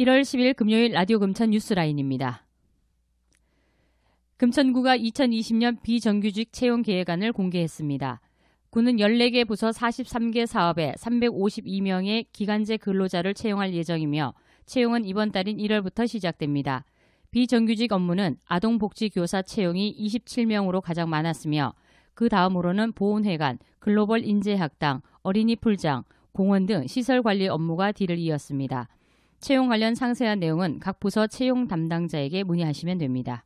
1월 10일 금요일 라디오 금천 뉴스라인입니다. 금천구가 2020년 비정규직 채용 계획안을 공개했습니다. 구는 14개 부서 43개 사업에 352명의 기간제 근로자를 채용할 예정이며 채용은 이번 달인 1월부터 시작됩니다. 비정규직 업무는 아동복지교사 채용이 27명으로 가장 많았으며 그 다음으로는 보훈회관, 글로벌 인재학당, 어린이 풀장, 공원 등 시설 관리 업무가 뒤를 이었습니다. 채용 관련 상세한 내용은 각 부서 채용 담당자에게 문의하시면 됩니다.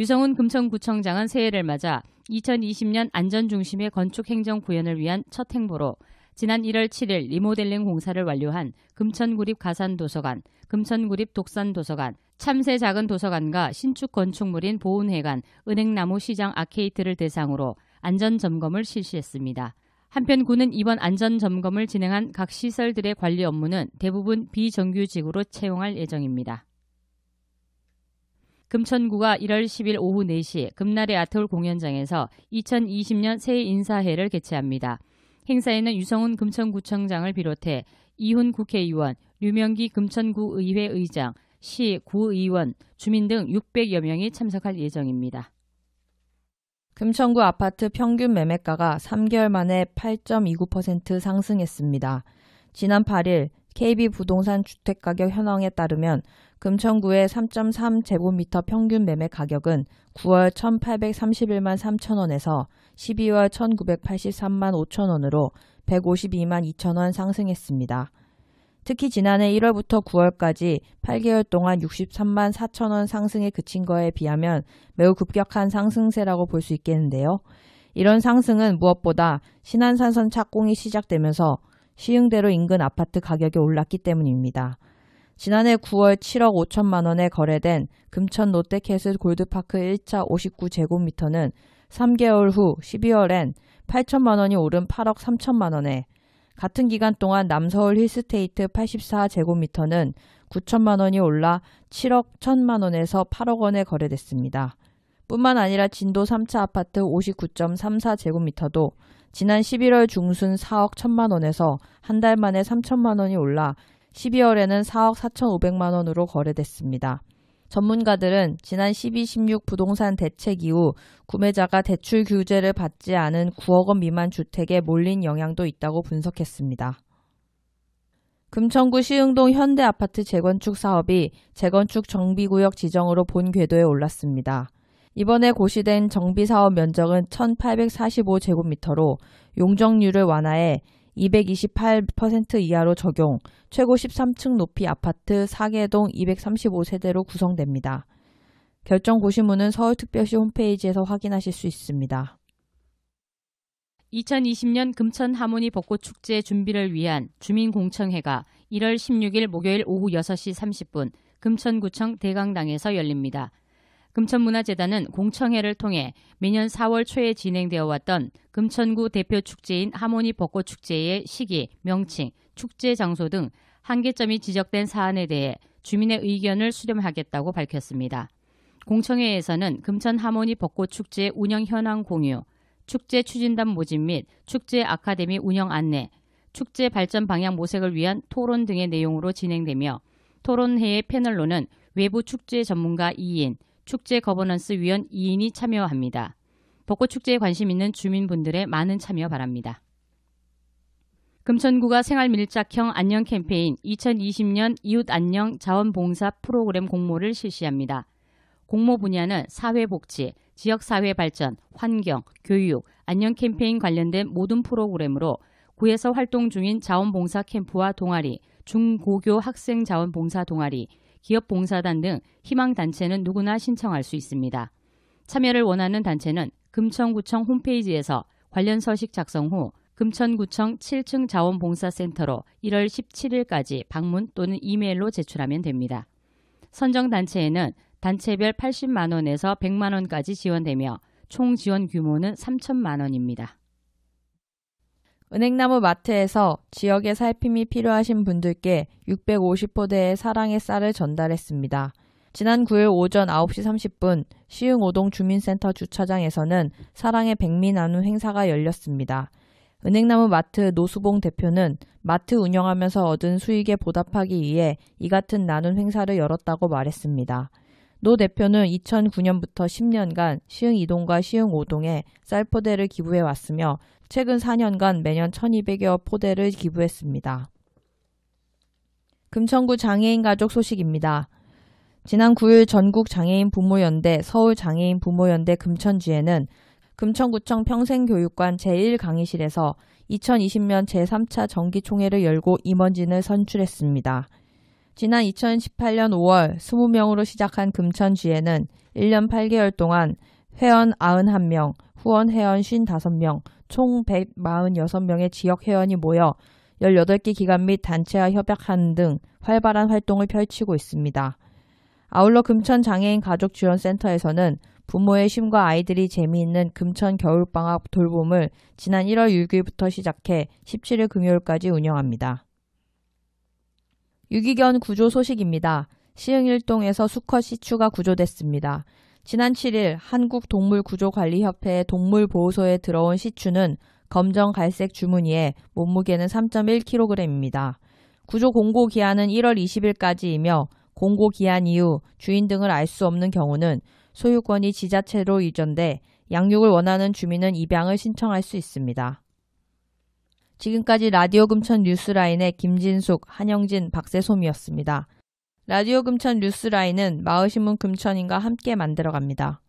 유성훈 금천구청장은 새해를 맞아 2020년 안전 중심의 건축 행정 구현을 위한 첫 행보로 지난 1월 7일 리모델링 공사를 완료한 금천구립 가산도서관, 금천구립 독산도서관, 참새 작은 도서관과 신축 건축물인 보훈회관, 은행나무 시장 아케이트를 대상으로 안전 점검을 실시했습니다. 한편 군은 이번 안전점검을 진행한 각 시설들의 관리 업무는 대부분 비정규직으로 채용할 예정입니다. 금천구가 1월 10일 오후 4시 금날의 아트홀 공연장에서 2020년 새해 인사회를 개최합니다. 행사에는 유성훈 금천구청장을 비롯해 이훈 국회의원, 류명기 금천구의회 의장, 시, 구의원, 주민 등 600여 명이 참석할 예정입니다. 금천구 아파트 평균 매매가가 3개월 만에 8.29% 상승했습니다. 지난 8일 KB 부동산 주택가격 현황에 따르면 금천구의 3.3제곱미터 평균 매매 가격은 9월 1,831만 3천원에서 12월 1,983만 5천원으로 152만 2천원 상승했습니다. 특히 지난해 1월부터 9월까지 8개월 동안 63만 4천 원 상승에 그친 거에 비하면 매우 급격한 상승세라고 볼 수 있겠는데요. 이런 상승은 무엇보다 신한산선 착공이 시작되면서 시흥대로 인근 아파트 가격이 올랐기 때문입니다. 지난해 9월 7억 5천만 원에 거래된 금천 롯데캐슬 골드파크 1차 59제곱미터는 3개월 후 12월엔 8천만 원이 오른 8억 3천만 원에 같은 기간 동안 남서울 힐스테이트 84제곱미터는 9천만 원이 올라 7억 1천만 원에서 8억 원에 거래됐습니다. 뿐만 아니라 진도 3차 아파트 59.34제곱미터도 지난 11월 중순 4억 1천만 원에서 한 달 만에 3천만 원이 올라 12월에는 4억 4,500만 원으로 거래됐습니다. 전문가들은 지난 12, 16 부동산 대책 이후 구매자가 대출 규제를 받지 않은 9억 원 미만 주택에 몰린 영향도 있다고 분석했습니다. 금천구 시흥동 현대 아파트 재건축 사업이 재건축 정비구역 지정으로 본 궤도에 올랐습니다. 이번에 고시된 정비사업 면적은 1845제곱미터로 용적률을 완화해 228% 이하로 적용, 최고 13층 높이 아파트 4개동 235세대로 구성됩니다. 결정 고시문은 서울특별시 홈페이지에서 확인하실 수 있습니다. 2020년 금천 하모니 벚꽃 축제 준비를 위한 주민공청회가 1월 16일 목요일 오후 6시 30분 금천구청 대강당에서 열립니다. 금천문화재단은 공청회를 통해 매년 4월 초에 진행되어 왔던 금천구 대표 축제인 하모니 벚꽃 축제의 시기, 명칭, 축제 장소 등 한계점이 지적된 사안에 대해 주민의 의견을 수렴하겠다고 밝혔습니다. 공청회에서는 금천 하모니 벚꽃 축제 운영 현황 공유, 축제 추진단 모집 및 축제 아카데미 운영 안내, 축제 발전 방향 모색을 위한 토론 등의 내용으로 진행되며 토론회의 패널로는 외부 축제 전문가 2인, 축제 거버넌스 위원 2인이 참여합니다. 벚꽃 축제에 관심 있는 주민분들의 많은 참여 바랍니다. 금천구가 생활 밀착형 안녕 캠페인 2020년 이웃 안녕 자원봉사 프로그램 공모를 실시합니다. 공모 분야는 사회복지, 지역사회 발전, 환경, 교육, 안녕 캠페인 관련된 모든 프로그램으로 구에서 활동 중인 자원봉사 캠프와 동아리, 중고교 학생 자원봉사 동아리, 기업봉사단 등 희망단체는 누구나 신청할 수 있습니다. 참여를 원하는 단체는 금천구청 홈페이지에서 관련 서식 작성 후 금천구청 7층 자원봉사센터로 1월 17일까지 방문 또는 이메일로 제출하면 됩니다. 선정 단체에는 단체별 80만 원에서 100만 원까지 지원되며 총 지원 규모는 3천만 원입니다. 은행나무 마트에서 지역의 살핌이 필요하신 분들께 650포대의 사랑의 쌀을 전달했습니다. 지난 9일 오전 9시 30분 시흥오동 주민센터 주차장에서는 사랑의 백미 나눔 행사가 열렸습니다. 은행나무 마트 노수봉 대표는 마트 운영하면서 얻은 수익에 보답하기 위해 이 같은 나눔 행사를 열었다고 말했습니다. 노 대표는 2009년부터 10년간 시흥 이동과 시흥 오동에 쌀포대를 기부해 왔으며 최근 4년간 매년 1200여 포대를 기부했습니다. 금천구 장애인 가족 소식입니다. 지난 9일 전국 장애인 부모연대 서울 장애인 부모연대 금천지에는 금천구청 평생교육관 제1강의실에서 2020년 제3차 정기총회를 열고 임원진을 선출했습니다. 지난 2018년 5월 20명으로 시작한 금천지에는 1년 8개월 동안 회원 91명, 후원 회원 55명, 총 146명의 지역 회원이 모여 18개 기관 및 단체와 협약하는 등 활발한 활동을 펼치고 있습니다. 아울러 금천 장애인 가족 지원 센터에서는 부모의 심과 아이들이 재미있는 금천 겨울방학 돌봄을 지난 1월 6일부터 시작해 17일 금요일까지 운영합니다. 유기견 구조 소식입니다. 시흥일동에서 수컷 시추가 구조됐습니다. 지난 7일 한국동물구조관리협회 동물보호소에 들어온 시추는 검정 갈색 주무니에 몸무게는 3.1kg입니다. 구조 공고 기한은 1월 20일까지이며 공고 기한 이후 주인 등을 알 수 없는 경우는 소유권이 지자체로 이전돼 양육을 원하는 주민은 입양을 신청할 수 있습니다. 지금까지 라디오 금천 뉴스라인의 김진숙, 한영진, 박세솜이었습니다. 라디오 금천 뉴스라인은 마을신문 금천인과 함께 만들어갑니다.